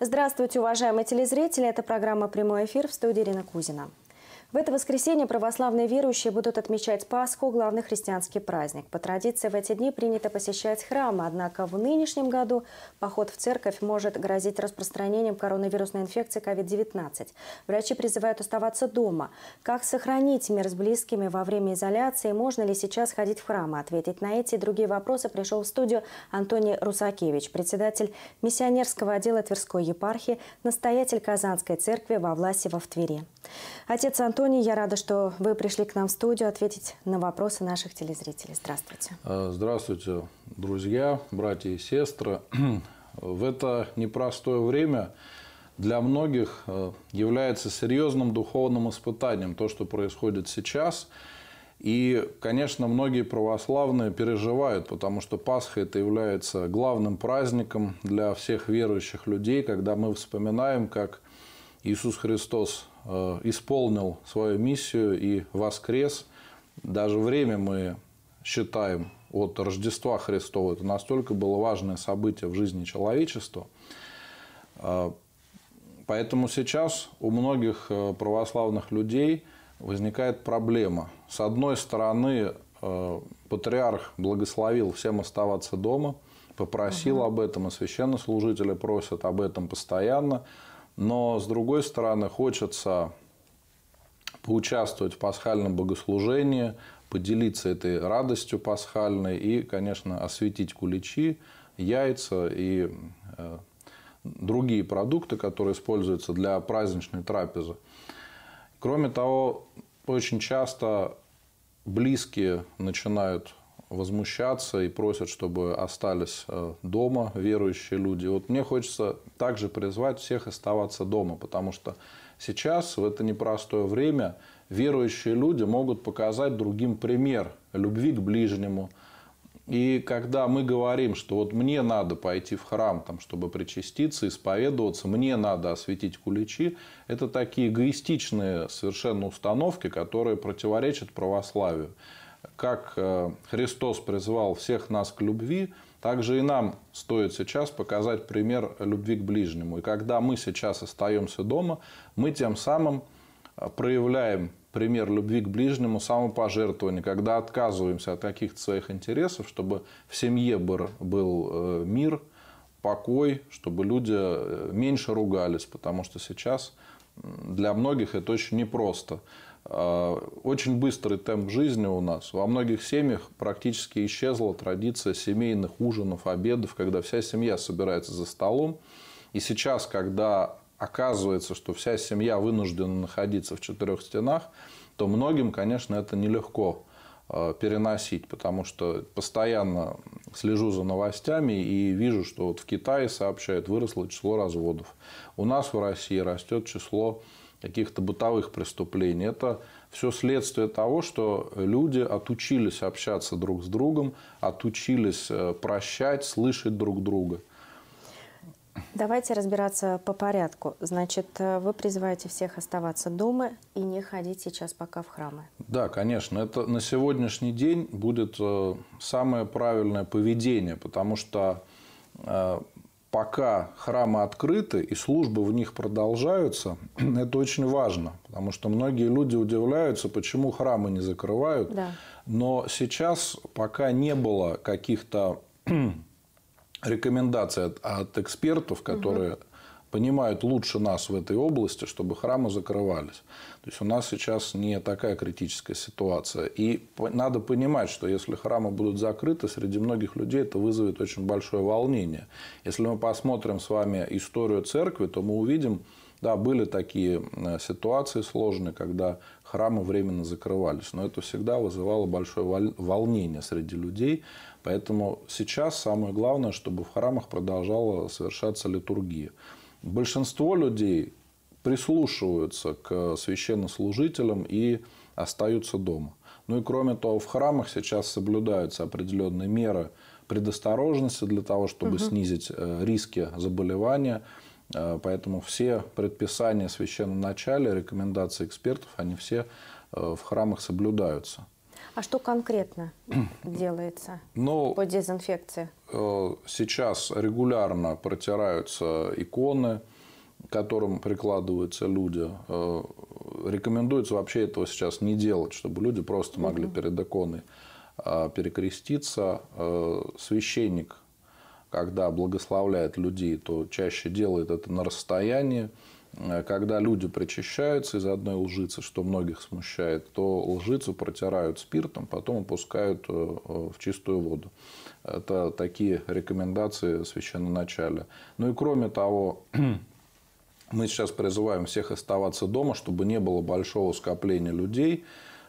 Здравствуйте, уважаемые телезрители. Это программа «Прямой эфир» в студии Ирина Кузина. В это воскресенье православные верующие будут отмечать Пасху, главный христианский праздник. По традиции в эти дни принято посещать храмы, однако в нынешнем году поход в церковь может грозить распространением коронавирусной инфекции COVID-19. Врачи призывают оставаться дома. Как сохранить мир с близкими во время изоляции? Можно ли сейчас ходить в храмы? Ответить на эти и другие вопросы пришел в студию Антоний Русакевич, председатель миссионерского отдела Тверской епархии, настоятель Казанской церкви во власти в Твери. Отец Антоний, я рада, что вы пришли к нам в студию ответить на вопросы наших телезрителей. Здравствуйте. Э, здравствуйте, друзья, братья и сестры. В это непростое время для многих э, является серьезным духовным испытанием то, что происходит сейчас. И, конечно, многие православные переживают, потому что Пасха это является главным праздником для всех верующих людей, когда мы вспоминаем, как Иисус Христос Э, исполнил свою миссию и воскрес. Даже время мы считаем от Рождества Христова. Это настолько было важное событие в жизни человечества. Э, поэтому сейчас у многих э, православных людей возникает проблема. С одной стороны, патриарх благословил всем оставаться дома, попросил угу. об этом, и священнослужители просят об этом постоянно – но, с другой стороны, хочется поучаствовать в пасхальном богослужении, поделиться этой радостью пасхальной и, конечно, осветить куличи, яйца и э, другие продукты, которые используются для праздничной трапезы. Кроме того, очень часто близкие начинают возмущаться и просят, чтобы остались э, дома верующие люди. Вот мне хочется также призвать всех оставаться дома, потому что сейчас, в это непростое время, верующие люди могут показать другим пример любви к ближнему. И когда мы говорим, что вот мне надо пойти в храм, там, чтобы причаститься, исповедоваться, мне надо осветить куличи, это такие эгоистичные совершенно установки, которые противоречат православию как э, Христос призвал всех нас к любви, также и нам стоит сейчас показать пример любви к ближнему. И когда мы сейчас остаемся дома, мы тем самым э, проявляем пример любви к ближнему, самопожертвования, когда отказываемся от каких-то своих интересов, чтобы в семье был э, мир, покой, чтобы люди меньше ругались, потому что сейчас для многих это очень непросто. Э, очень быстрый темп жизни у нас. Во многих семьях практически исчезла традиция семейных ужинов, обедов, когда вся семья собирается за столом. И сейчас, когда оказывается, что вся семья вынуждена находиться в четырех стенах, то многим, конечно, это нелегко э, переносить, потому что постоянно слежу за новостями и вижу, что вот в Китае сообщают выросло число разводов. У нас в России растет число каких-то бытовых преступлений. Это все следствие того, что люди отучились общаться друг с другом, отучились э, прощать, слышать друг друга. Давайте разбираться по порядку. Значит, э, вы призываете всех оставаться дома и не ходить сейчас пока в храмы. Да, конечно. Это на сегодняшний день будет э, самое правильное поведение, потому что пока храмы открыты и службы в них продолжаются, это очень важно, потому что многие люди удивляются, почему храмы не закрывают. Да. Но сейчас пока не было каких-то рекомендаций от, от экспертов, которые угу понимают лучше нас в этой области, чтобы храмы закрывались. То есть у нас сейчас не такая критическая ситуация. И надо понимать, что если храмы будут закрыты, среди многих людей это вызовет очень большое волнение. Если мы посмотрим с вами историю церкви, то мы увидим, да, были такие э, ситуации сложные, когда храмы временно закрывались, но это всегда вызывало большое волнение среди людей. Поэтому сейчас самое главное, чтобы в храмах продолжала совершаться литургия большинство людей прислушиваются к священнослужителям и остаются дома. Ну и кроме того, в храмах сейчас соблюдаются определенные меры предосторожности для того, чтобы угу. снизить э, риски заболевания. Э, поэтому все предписания священного начала, рекомендации экспертов, они все э, в храмах соблюдаются. А что конкретно делается Но ну, по дезинфекции? Э, сейчас регулярно протираются иконы, которым прикладываются люди. Э, рекомендуется вообще этого сейчас не делать, чтобы люди просто могли угу. перед иконой а, перекреститься. Э, священник, когда благословляет людей, то чаще делает это на расстоянии. Э, когда люди причащаются из одной лжицы, что многих смущает, то лжицу протирают спиртом, потом опускают э, э, в чистую воду. Это такие рекомендации священноначалия. Ну и кроме того, мы сейчас призываем всех оставаться дома, чтобы не было большого скопления людей.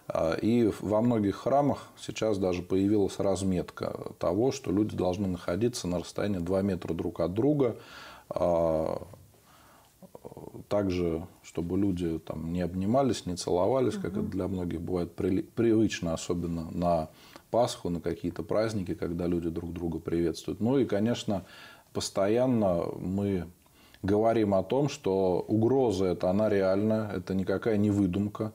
А, и во многих храмах сейчас даже появилась разметка того, что люди должны находиться на расстоянии 2 метра друг от друга а, также, чтобы люди там не обнимались, не целовались, угу. как это для многих бывает привычно, особенно на Пасху, на какие-то праздники, когда люди друг друга приветствуют. Ну и, конечно, постоянно мы говорим о том, что угроза это она реальная, это никакая не выдумка.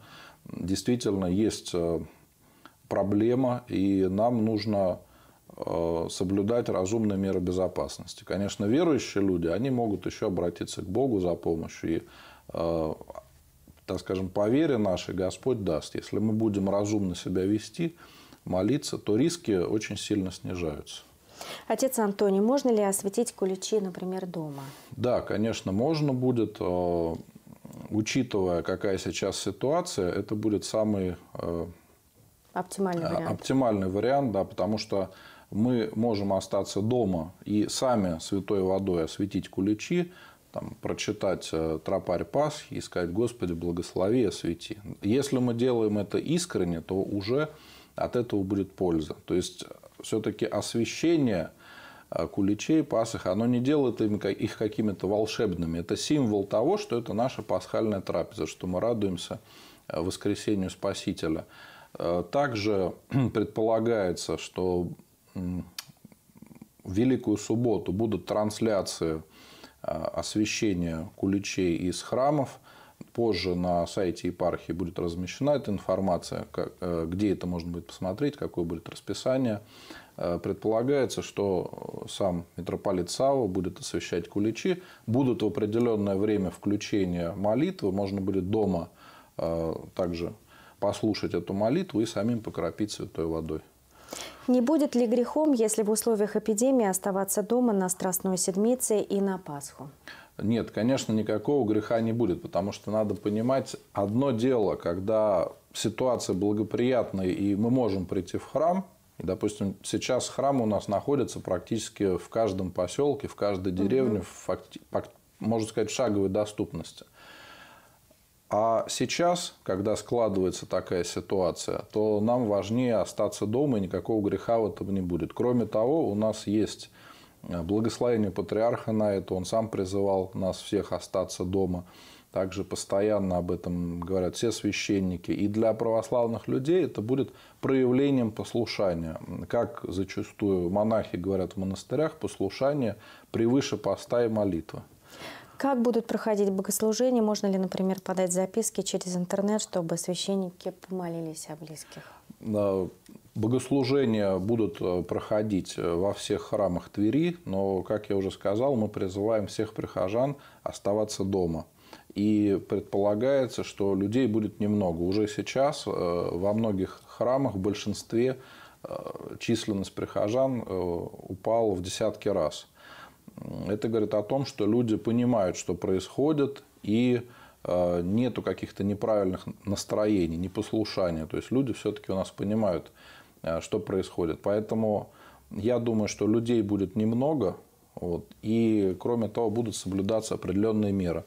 Действительно, есть э, проблема, и нам нужно Э, соблюдать разумные меры безопасности. Конечно, верующие люди, они могут еще обратиться к Богу за помощью. И, э, так скажем, по вере нашей Господь даст. Если мы будем разумно себя вести, молиться, то риски очень сильно снижаются. Отец Антоний, можно ли осветить куличи, например, дома? Да, конечно, можно будет. Э, учитывая, какая сейчас ситуация, это будет самый Оптимальный а, вариант. Оптимальный вариант, да, потому что мы можем остаться дома и сами святой водой осветить куличи, там, прочитать э, тропарь Пасхи и сказать «Господи, благослови и освети». Если мы делаем это искренне, то уже от этого будет польза. То есть, э, все-таки освещение э, куличей, пасах, оно не делает их какими-то волшебными. Это символ того, что это наша пасхальная трапеза, что мы радуемся воскресению Спасителя. Также предполагается, что в Великую Субботу будут трансляции а, освящения куличей из храмов. Позже на сайте епархии будет размещена эта информация, э, где это можно будет посмотреть, какое будет расписание. Э, предполагается, что сам митрополит Сава будет освещать куличи. Будут в определенное время включения молитвы. Можно будет дома э, также послушать эту молитву и самим покропить святой водой. Не будет ли грехом, если в условиях эпидемии оставаться дома на Страстной Седмице и на Пасху? Нет, конечно, никакого греха не будет, потому что надо понимать одно дело, когда ситуация благоприятная, и мы можем прийти в храм, Допустим, сейчас храм у нас находится практически в каждом поселке, в каждой деревне, угу. в, можно сказать, в шаговой доступности. А сейчас, когда складывается такая ситуация, то нам важнее остаться дома, и никакого греха в этом не будет. Кроме того, у нас есть э, благословение патриарха на это, он сам призывал нас всех остаться дома. Также постоянно об этом говорят все священники. И для православных людей это будет проявлением послушания. Как зачастую монахи говорят в монастырях, послушание превыше поста и молитвы. Как будут проходить богослужения? Можно ли, например, подать записки через интернет, чтобы священники помолились о близких? Э, богослужения будут э, проходить э, во всех храмах Твери, но, как я уже сказал, мы призываем всех прихожан оставаться дома. И предполагается, что людей будет немного. Уже сейчас во многих храмах, в большинстве, численность прихожан упала в десятки раз – это говорит о том, что люди понимают, что происходит, и э, нету каких-то неправильных настроений, непослушания. То есть люди все-таки у нас понимают, э, что происходит. Поэтому я думаю, что людей будет немного, вот, и, кроме того, будут соблюдаться определенные меры.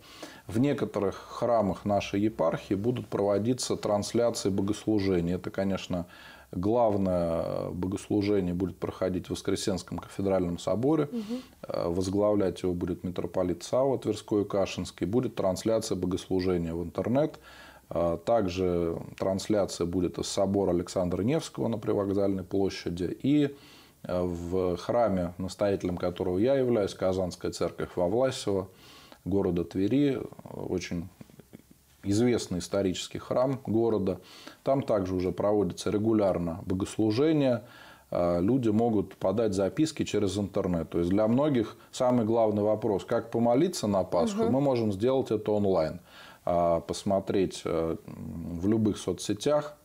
В некоторых храмах нашей епархии будут проводиться трансляции богослужений. Это, конечно, Главное э, богослужение будет проходить в Воскресенском кафедральном соборе. Угу. Возглавлять его будет митрополит Сава Тверской и Кашинский. Будет трансляция богослужения в интернет. Э, также трансляция будет из собора Александра Невского на привокзальной площади и в храме, настоятелем которого я являюсь, Казанская церковь во Власево, города Твери, очень известный исторический храм города. Там также уже проводится регулярно богослужение, а, Люди могут подать записки через интернет. То есть для многих самый главный вопрос, как помолиться на Пасху, угу. мы можем сделать это онлайн. А, посмотреть э, в любых соцсетях,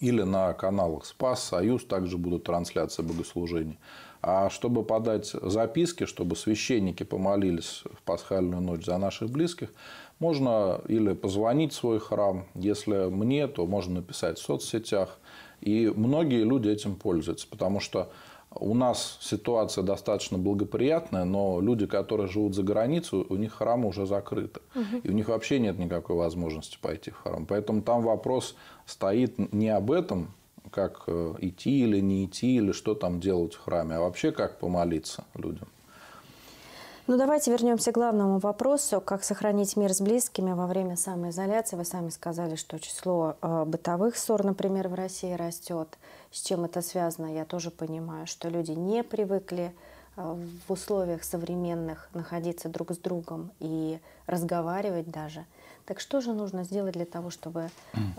или на каналах Спас, Союз также будут трансляции богослужений. А чтобы подать записки, чтобы священники помолились в пасхальную ночь за наших близких, можно или позвонить в свой храм, если мне, то можно написать в соцсетях. И многие люди этим пользуются, потому что у нас ситуация достаточно благоприятная, но люди, которые живут за границу, у них храмы уже закрыты. Угу. И у них вообще нет никакой возможности пойти в храм. Поэтому там вопрос стоит не об этом, как э, идти или не идти, или что там делать в храме, а вообще как помолиться людям. Ну, давайте вернемся к главному вопросу, как сохранить мир с близкими во время самоизоляции. Вы сами сказали, что число э, бытовых ссор, например, в России растет. С чем это связано, я тоже понимаю, что люди не привыкли э, в условиях современных находиться друг с другом и разговаривать даже. Так что же нужно сделать для того, чтобы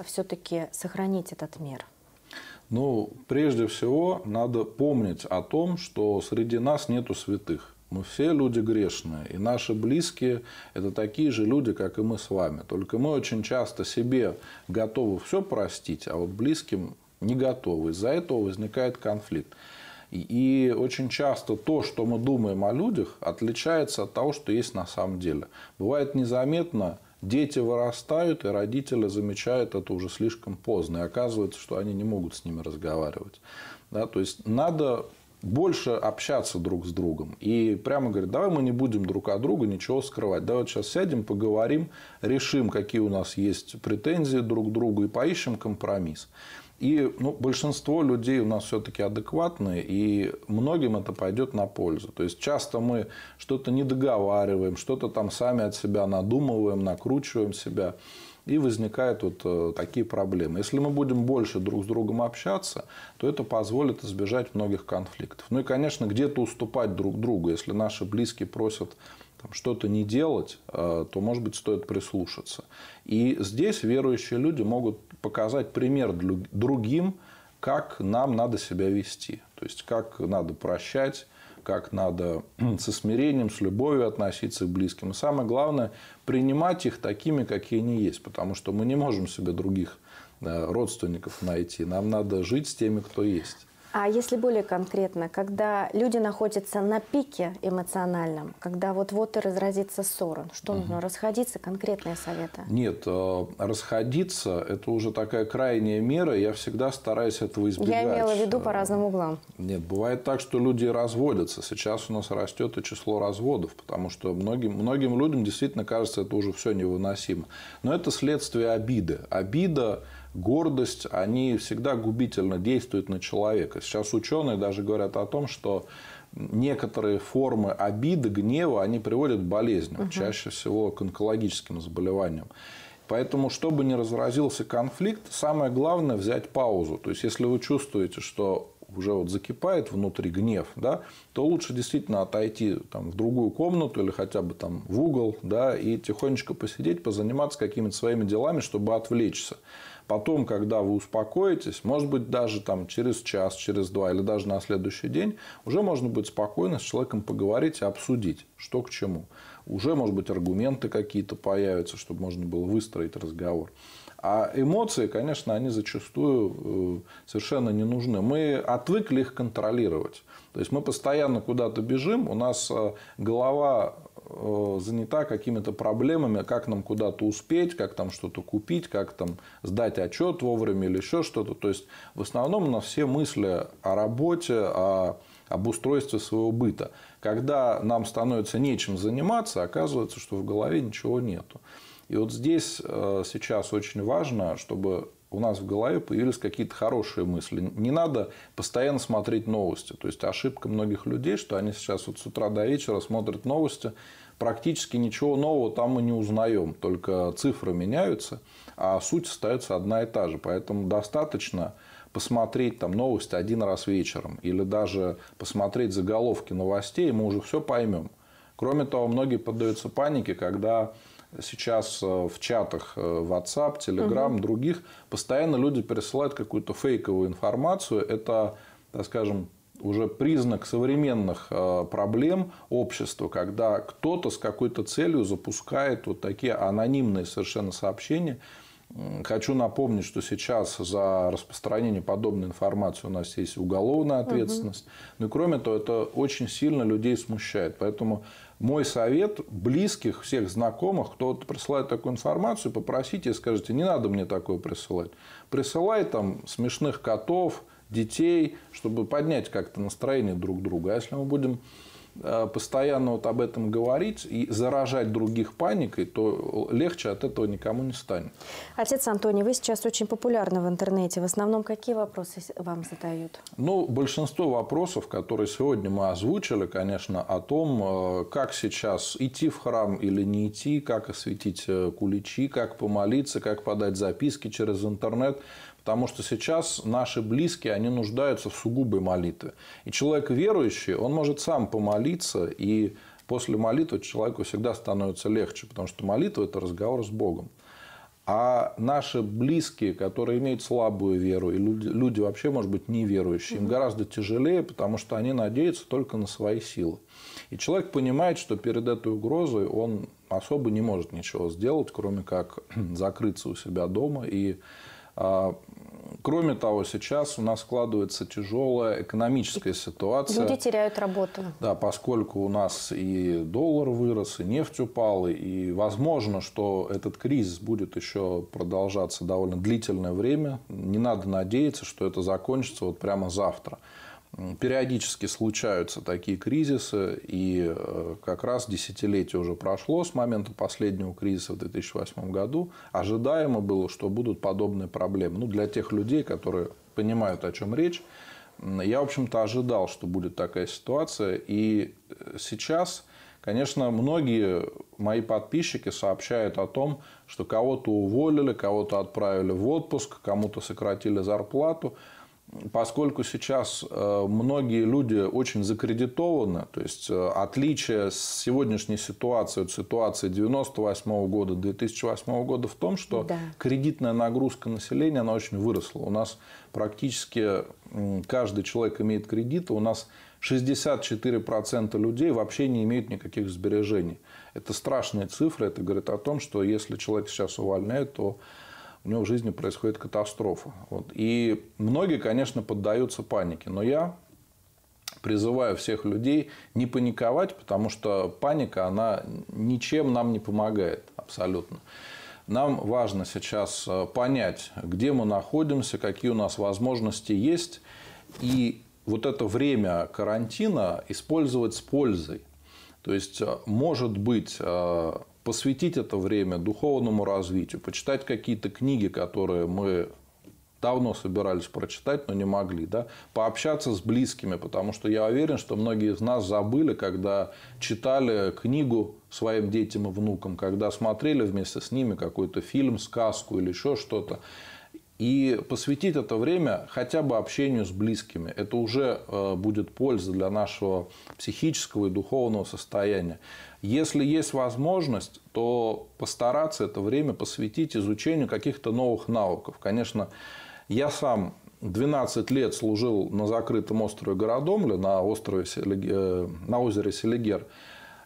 все-таки сохранить этот мир? Ну, прежде всего, надо помнить о том, что среди нас нету святых. Мы все люди грешные, и наши близкие – это такие же люди, как и мы с вами. Только мы очень часто себе готовы все простить, а вот близким не готовы. Из-за этого возникает конфликт. И очень часто то, что мы думаем о людях, отличается от того, что есть на самом деле. Бывает незаметно, Дети вырастают, и родители замечают это уже слишком поздно. И оказывается, что они не могут с ними разговаривать. Да, то есть надо больше общаться друг с другом. И прямо говорит, давай мы не будем друг от друга ничего скрывать. Давай вот сейчас сядем, поговорим, решим, какие у нас есть претензии друг к другу и поищем компромисс. И ну, большинство людей у нас все-таки адекватные, и многим это пойдет на пользу. То есть часто мы что-то не договариваем, что-то там сами от себя надумываем, накручиваем себя. И возникают вот э, такие проблемы. Если мы будем больше друг с другом общаться, то это позволит избежать многих конфликтов. Ну и, конечно, где-то уступать друг другу. Если наши близкие просят что-то не делать, э, то, может быть, стоит прислушаться. И здесь верующие люди могут показать пример другим, как нам надо себя вести. То есть, как надо прощать, как надо со смирением, с любовью относиться к близким. И самое главное, принимать их такими, какие они есть, потому что мы не можем себе других э, родственников найти. Нам надо жить с теми, кто есть. А если более конкретно, когда люди находятся на пике эмоциональном, когда вот-вот и разразится ссора, что угу. нужно расходиться? Конкретные советы? Нет, э, расходиться – это уже такая крайняя мера. Я всегда стараюсь этого избегать. Я имела в виду по э, разным углам. Нет, бывает так, что люди разводятся. Сейчас у нас растет и число разводов, потому что многим, многим людям действительно кажется, это уже все невыносимо. Но это следствие обиды. Обида гордость, они всегда губительно действуют на человека. Сейчас ученые даже говорят о том, что некоторые формы обиды, гнева, они приводят к болезням, угу. чаще всего к онкологическим заболеваниям. Поэтому, чтобы не разразился конфликт, самое главное взять паузу. То есть, если вы чувствуете, что уже вот закипает внутри гнев, да, то лучше действительно отойти там, в другую комнату или хотя бы там в угол, да, и тихонечко посидеть, позаниматься какими-то своими делами, чтобы отвлечься. Потом, когда вы успокоитесь, может быть, даже там через час, через два или даже на следующий день, уже можно будет спокойно с человеком поговорить и обсудить, что к чему. Уже, может быть, аргументы какие-то появятся, чтобы можно было выстроить разговор. А эмоции, конечно, они зачастую э, совершенно не нужны. Мы отвыкли их контролировать. То есть мы постоянно куда-то бежим, у нас э, голова Э, занята какими-то проблемами, как нам куда-то успеть, как там что-то купить, как там сдать отчет вовремя или еще что-то. То есть в основном у нас все мысли о работе, о, об устройстве своего быта. Когда нам становится нечем заниматься, оказывается, что в голове ничего нету. И вот здесь э, сейчас очень важно, чтобы у нас в голове появились какие-то хорошие мысли. Не надо постоянно смотреть новости. То есть ошибка многих людей, что они сейчас вот с утра до вечера смотрят новости, практически ничего нового там мы не узнаем, только цифры меняются, а суть остается одна и та же. Поэтому достаточно посмотреть там новости один раз вечером или даже посмотреть заголовки новостей, и мы уже все поймем. Кроме того, многие поддаются панике, когда сейчас э, в чатах э, WhatsApp, Telegram, угу. других, постоянно люди пересылают какую-то фейковую информацию. Это, так скажем, уже признак современных э, проблем общества, когда кто-то с какой-то целью запускает вот такие анонимные совершенно сообщения, Хочу напомнить, что сейчас за распространение подобной информации у нас есть уголовная ответственность. Угу. Ну и кроме того, это очень сильно людей смущает. Поэтому мой совет близких, всех знакомых, кто присылает такую информацию, попросите и скажите, не надо мне такое присылать. Присылай там смешных котов, детей, чтобы поднять как-то настроение друг друга. А если мы будем Э, постоянно вот об этом говорить и заражать других паникой, то легче от этого никому не станет. Отец Антоний, вы сейчас очень популярны в интернете. В основном какие вопросы вам задают? Ну, большинство вопросов, которые сегодня мы озвучили, конечно, о том, э, как сейчас идти в храм или не идти, как осветить э, куличи, как помолиться, как подать записки через интернет. Потому что сейчас наши близкие, они нуждаются в сугубой молитве. И человек верующий, он может сам помолиться молиться, и после молитвы человеку всегда становится легче, потому что молитва – это разговор с Богом. А наши близкие, которые имеют слабую веру, и люди, люди вообще, может быть, неверующие, им гораздо тяжелее, потому что они надеются только на свои силы. И человек понимает, что перед этой угрозой он особо не может ничего сделать, кроме как закрыться у себя дома и а, Кроме того, сейчас у нас складывается тяжелая экономическая ситуация. Люди теряют работу. Да, поскольку у нас и доллар вырос, и нефть упала, и возможно, что этот кризис будет еще продолжаться довольно длительное время. Не надо надеяться, что это закончится вот прямо завтра. Периодически случаются такие кризисы, и э, как раз десятилетие уже прошло с момента последнего кризиса в 2008 году. Ожидаемо было, что будут подобные проблемы. Ну, для тех людей, которые понимают, о чем речь, я, в общем-то, ожидал, что будет такая ситуация. И э, сейчас, конечно, многие мои подписчики сообщают о том, что кого-то уволили, кого-то отправили в отпуск, кому-то сократили зарплату – поскольку сейчас э, многие люди очень закредитованы, то есть э, отличие сегодняшней ситуации от ситуации 98 года, 2008 года в том, что да. кредитная нагрузка населения она очень выросла. У нас практически каждый человек имеет кредиты, у нас 64% людей вообще не имеют никаких сбережений. Это страшные цифры, это говорит о том, что если человек сейчас увольняет, то у него в жизни происходит катастрофа. Вот. И многие, конечно, поддаются панике, но я призываю всех людей не паниковать, потому что паника, она ничем нам не помогает абсолютно. Нам важно сейчас э, понять, где мы находимся, какие у нас возможности есть, и вот это время карантина использовать с пользой. То есть, э, может быть, э, посвятить это время духовному развитию, почитать какие-то книги, которые мы давно собирались прочитать, но не могли, да, пообщаться с близкими, потому что я уверен, что многие из нас забыли, когда читали книгу своим детям и внукам, когда смотрели вместе с ними какой-то фильм, сказку или еще что-то. И посвятить это время хотя бы общению с близкими. Это уже э, будет польза для нашего психического и духовного состояния. Если есть возможность, то постараться это время посвятить изучению каких-то новых навыков. Конечно, я сам 12 лет служил на закрытом острове Городомля, на, острове Селигер, э, на озере Селигер.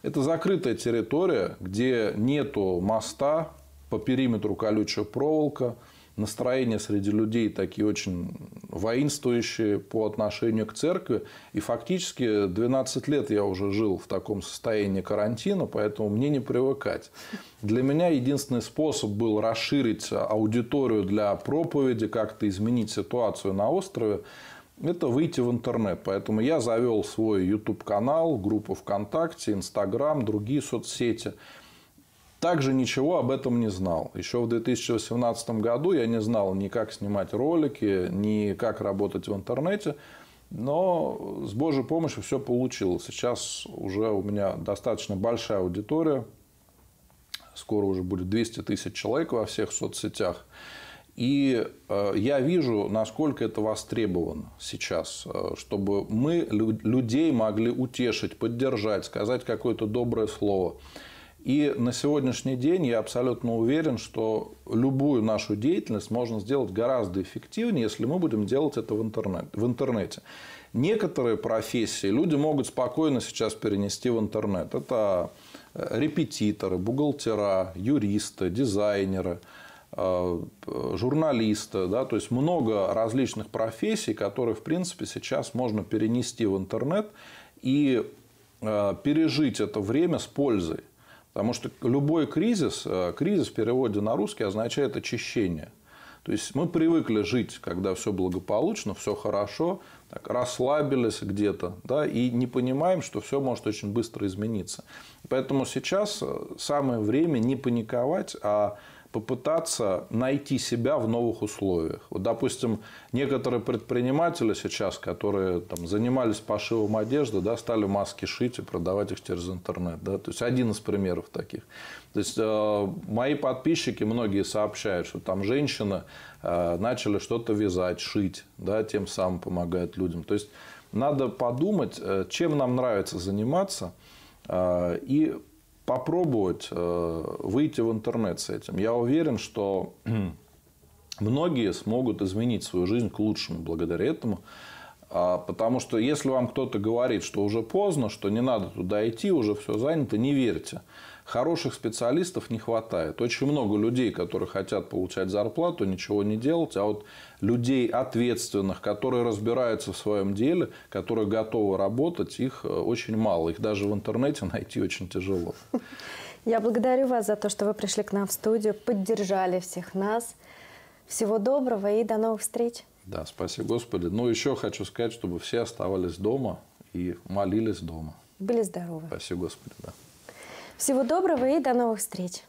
Это закрытая территория, где нету моста, по периметру колючая проволока – настроения среди людей такие очень воинствующие по отношению к церкви. И фактически 12 лет я уже жил в таком состоянии карантина, поэтому мне не привыкать. Для меня единственный способ был расширить аудиторию для проповеди, как-то изменить ситуацию на острове это выйти в интернет. Поэтому я завел свой YouTube-канал, группу ВКонтакте, Инстаграм, другие соцсети – также ничего об этом не знал. Еще в 2018 году я не знал ни как снимать ролики, ни как работать в интернете. Но с Божьей помощью все получилось. Сейчас уже у меня достаточно большая аудитория. Скоро уже будет 200 тысяч человек во всех соцсетях. И э, я вижу, насколько это востребовано сейчас, э, чтобы мы людей могли утешить, поддержать, сказать какое-то доброе слово. И на сегодняшний день я абсолютно уверен, что любую нашу деятельность можно сделать гораздо эффективнее, если мы будем делать это в, интернет, в интернете. Некоторые профессии люди могут спокойно сейчас перенести в интернет. Это э, репетиторы, бухгалтера, юристы, дизайнеры э, журналиста, да, то есть много различных профессий, которые, в принципе, сейчас можно перенести в интернет и э, пережить это время с пользой. Потому что любой кризис, э, кризис в переводе на русский означает очищение. То есть мы привыкли жить, когда все благополучно, все хорошо, так, расслабились где-то, да, и не понимаем, что все может очень быстро измениться. Поэтому сейчас э, самое время не паниковать, а попытаться найти себя в новых условиях. Вот, допустим, некоторые предприниматели сейчас, которые там, занимались пошивом одежды, да, стали маски шить и продавать их через интернет. Да? То есть, один из примеров таких. То есть, э, мои подписчики, многие сообщают, что там женщины э, начали что-то вязать, шить, да, тем самым помогают людям. То есть, надо подумать, э, чем нам нравится заниматься, э, и попробовать э, выйти в интернет с этим. Я уверен, что многие смогут изменить свою жизнь к лучшему благодаря этому. А, потому что если вам кто-то говорит, что уже поздно, что не надо туда идти, уже все занято, не верьте. Хороших специалистов не хватает. Очень много людей, которые хотят получать зарплату, ничего не делать. А вот людей ответственных, которые разбираются в своем деле, которые готовы работать, их э, очень мало. Их даже в интернете найти очень тяжело. Я благодарю вас за то, что вы пришли к нам в студию, поддержали всех нас. Всего доброго и до новых встреч. Да, спасибо, Господи. Ну, еще хочу сказать, чтобы все оставались дома и молились дома. Были здоровы. Спасибо, Господи, да. Всего доброго и до новых встреч!